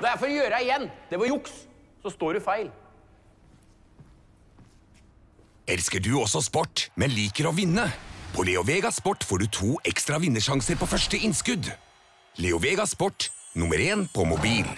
Det er for å gjøre igjen. Det var juks. Så står du feil. Elsker du også sport, men liker å vinne? På Leo Vegas Sport får du to ekstra vinnersjanser på første innskudd. Leo Vegas Sport nummer én på mobil.